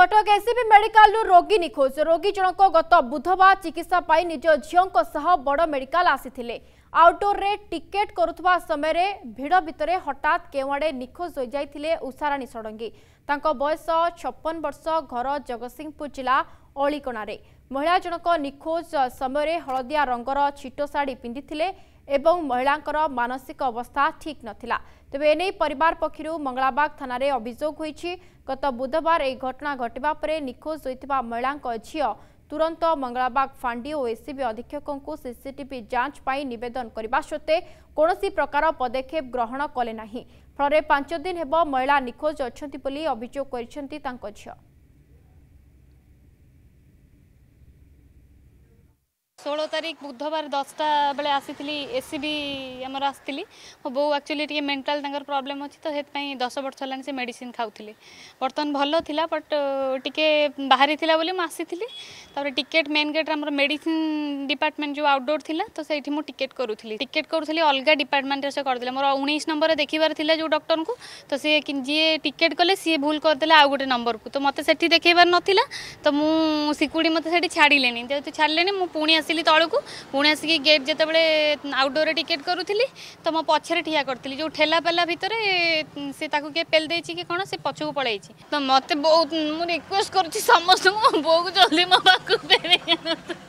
Cuttack SCB ମେଡିକାଲରୁ ରୋଗୀ ନିଖୋଜ ରୋଗୀ ଜଣକ ଗତ ବୁଧବାର ଚିକିତ୍ସା ପାଇଁ ନିଜ ଝିଅଙ୍କ ସହ ବଡ଼ ମେଡିକାଲ ଆସିଥିଲେ ଆଉଟଡୋରରେ ଟିକେଟ୍ କରୁଥିବା ସମୟରେ ଭିଡ଼ ଭିତରେ ହଠାତ୍ କେଉଁଆଡ଼େ ନିଖୋଜ ହୋଇଯାଇଥିଲେ ଉଷାରାଣୀ ଷଡ଼ଙ୍ଗୀ ତାଙ୍କ ବୟସ ଛପନ ବର୍ଷ ଘର ଜଗତସିଂହପୁର ଜିଲ୍ଲା ଅଳିକଣାରେ ମହିଳା ଜଣକ ନିଖୋଜ ସମୟରେ ହଳଦିଆ ରଙ୍ଗର ଛିଟ ଶାଢ଼ୀ ପିନ୍ଧିଥିଲେ ଏବଂ ମହିଳାଙ୍କର ମାନସିକ ଅବସ୍ଥା ଠିକ୍ ନଥିଲା ତେବେ ଏନେଇ ପରିବାର ପକ୍ଷରୁ ମଙ୍ଗଳାବାଗ ଥାନାରେ ଅଭିଯୋଗ ହୋଇଛି ଗତ ବୁଧବାର ଏହି ଘଟଣା ଘଟିବା ପରେ ନିଖୋଜ ହୋଇଥିବା ମହିଳାଙ୍କ ଝିଅ ତୁରନ୍ତ ମଙ୍ଗଳାବାଗ ଫାଣ୍ଡି ଓ ଏସ୍ସିବି ଅଧୀକ୍ଷକଙ୍କୁ ସିସିଟିଭି ଯାଞ୍ଚ ପାଇଁ ନିବେଦନ କରିବା ସତ୍ତ୍ୱେ କୌଣସି ପ୍ରକାର ପଦକ୍ଷେପ ଗ୍ରହଣ କଲେ ନାହିଁ ଫଳରେ ପାଞ୍ଚ ଦିନ ହେବ ମହିଳା ନିଖୋଜ ଅଛନ୍ତି ବୋଲି ଅଭିଯୋଗ କରିଛନ୍ତି ତାଙ୍କ ଝିଅ षोह तारीख बुधवार दसटा बेले आसी एसी आमर आसती मो बो एक्चुअली टे मेटाल प्रोब्लेम अच्छी तो से दस वर्ष होगा से मेड खाऊ बर्तन भल था बट टे बाहरी बोली मुसी टिकेट मेन गेट रे मेडिसीन डिपार्टमेंट जो आउटडोर थी तो सही मुझे टिकेट करूली टिकेट करूली अलग डिपार्टमेंट से करदे मोर उ नंबर देखार था जो डक्टर को तो सी जी टिकेट कले सी भूल करदे आउ गोटे नंबर को तो मत से देखार नाला तो मुझे मुझुड़ी मतलब छाड़े जो छाड़े मुझे आस ଆସିଲି ତଳକୁ ପୁଣି ଆସିକି ଗେଟ୍ ଯେତେବେଳେ ଆଉଟଡୋରରେ ଟିକେଟ୍ କରୁଥିଲି ତ ମୋ ପଛରେ ଠିଆ କରିଥିଲି ଯେଉଁ ଠେଲା ପେଲା ଭିତରେ ସେ ତାକୁ କିଏ ପେଲି ଦେଇଛି କି କ'ଣ ସେ ପଛକୁ ପଳାଇଛି ତ ମୋତେ ବହୁତ ମୁଁ ରିକ୍ୱେଷ୍ଟ କରୁଛି ସମସ୍ତଙ୍କୁ ମୋ ବୋଉକୁ ଜଲ୍ଦି ମୋ ପାଖକୁ ଫେରେଇ ଆଣନ୍ତୁ